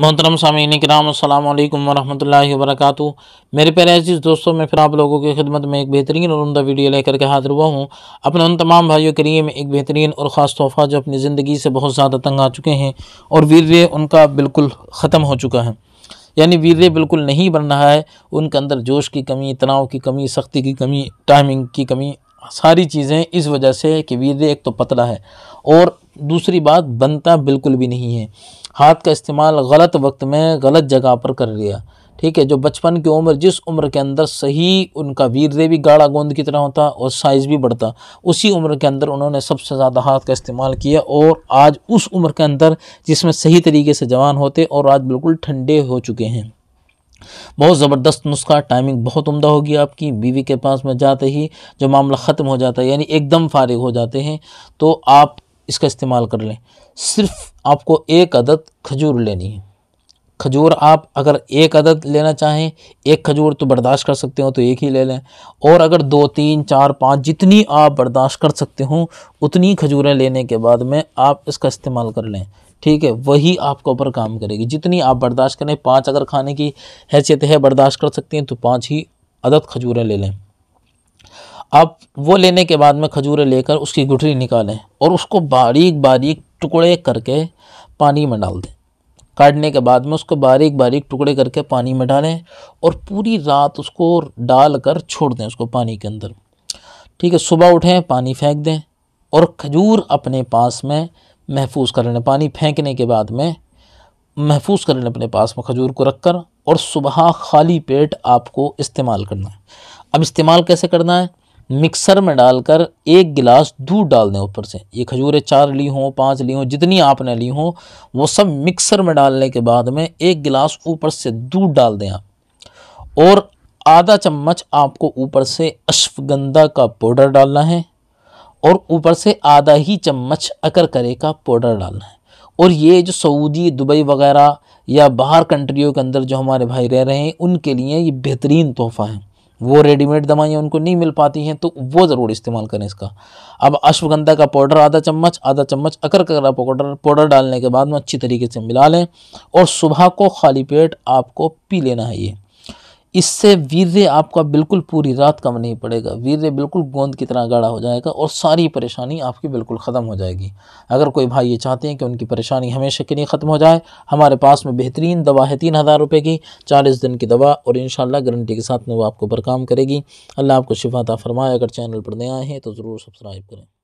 मोहतरम सामीन कराम अल्लाम वरहमल वरक मेरे प्यारे अजीज़ दोस्तों मैं फिर आप लोगों की खिदमत में एक बेहतरीन और उमदा वीडियो लेकर के हाजिर हुआ हूँ अपने उन तमाम भाइयों के लिए मैं एक बेहतरीन और ख़ास तोहफ़ा जो अपनी ज़िंदगी से बहुत ज़्यादा तंग आ चुके हैं और वीर उनका बिल्कुल ख़त्म हो चुका है यानी वीर बिल्कुल नहीं बन रहा है उनके अंदर जोश की कमी तनाव की कमी सख्ती की कमी टाइमिंग की कमी सारी चीज़ें इस वजह से कि वीर एक तो पतला है और दूसरी बात बनता बिल्कुल भी नहीं है हाथ का इस्तेमाल गलत वक्त में गलत जगह पर कर लिया ठीक है जो बचपन की उम्र जिस उम्र के अंदर सही उनका वीर्य भी गाढ़ा गोंद की तरह होता और साइज़ भी बढ़ता उसी उम्र के अंदर उन्होंने सबसे ज़्यादा हाथ का इस्तेमाल किया और आज उस उम्र के अंदर जिसमें सही तरीके से जवान होते और आज बिल्कुल ठंडे हो चुके हैं बहुत ज़बरदस्त नुस्खा टाइमिंग बहुत उम्दा होगी आपकी बीवी के पास में जाते ही जो मामला ख़त्म हो जाता है यानी एकदम फारिग हो जाते हैं तो आप इसका इस्तेमाल कर लें सिर्फ आपको एक अदद खजूर लेनी है खजूर आप अगर एक अदद लेना चाहें एक खजूर तो बर्दाश्त कर सकते हो तो एक ही ले लें और अगर दो तीन चार पाँच जितनी आप बर्दाश्त कर सकते हो उतनी खजूरें लेने के बाद में आप इसका इस्तेमाल कर लें ठीक है वही आपके ऊपर काम करेगी जितनी आप बर्दाश्त करें पाँच अगर खाने की हैसियत है बर्दाश्त कर सकते हैं तो पाँच ही अदद खजूरें ले लें आप वो लेने के बाद में खजूरें लेकर उसकी गुठली निकालें और उसको बारीक बारीक टुकड़े करके पानी में डाल दें काटने के बाद में उसको बारीक बारीक टुकड़े करके पानी में डालें और पूरी रात उसको डाल कर छोड़ दें उसको पानी के अंदर ठीक है सुबह उठें पानी फेंक दें और खजूर अपने पास में महफूज कर लें पानी फेंकने के बाद में महफूज कर लें अपने पास में खजूर को रख कर और सुबह खाली पेट आपको इस्तेमाल करना है अब इस्तेमाल कैसे करना है मिक्सर में डालकर एक गिलास दूध डाल दें ऊपर से ये खजूरें चार ली हों पांच ली हों जितनी आपने ली हों वो सब मिक्सर में डालने के बाद में एक गिलास ऊपर से दूध डाल दें आप और आधा चम्मच आपको ऊपर से अश्वगंधा का पाउडर डालना है और ऊपर से आधा ही चम्मच अकर करे का पाउडर डालना है और ये जो सऊदी दुबई वगैरह या बाहर कंट्रियों के अंदर जो हमारे भाई रह रहे हैं उनके लिए ये बेहतरीन तोहफ़ा है वो रेडीमेड दवाइयाँ उनको नहीं मिल पाती हैं तो वो ज़रूर इस्तेमाल करें इसका अब अश्वगंधा का पाउडर आधा चम्मच आधा चम्मच अकर का पाउडर पाउडर डालने के बाद में अच्छी तरीके से मिला लें और सुबह को खाली पेट आपको पी लेना है ये इससे वीर्य आपका बिल्कुल पूरी रात कम नहीं पड़ेगा वीर्य बिल्कुल गोंद की तरह गाढ़ा हो जाएगा और सारी परेशानी आपकी बिल्कुल ख़त्म हो जाएगी अगर कोई भाई ये चाहते हैं कि उनकी परेशानी हमेशा के लिए ख़त्म हो जाए हमारे पास में बेहतरीन दवा है तीन हज़ार रुपये की चालीस दिन की दवा और इन गारंटी के साथ में वो आपको बरकाम काम करेगी अल्लाह आपको शिफाता फरमाए अगर चैनल पर नए आए हैं तो ज़रूर सब्सक्राइब करें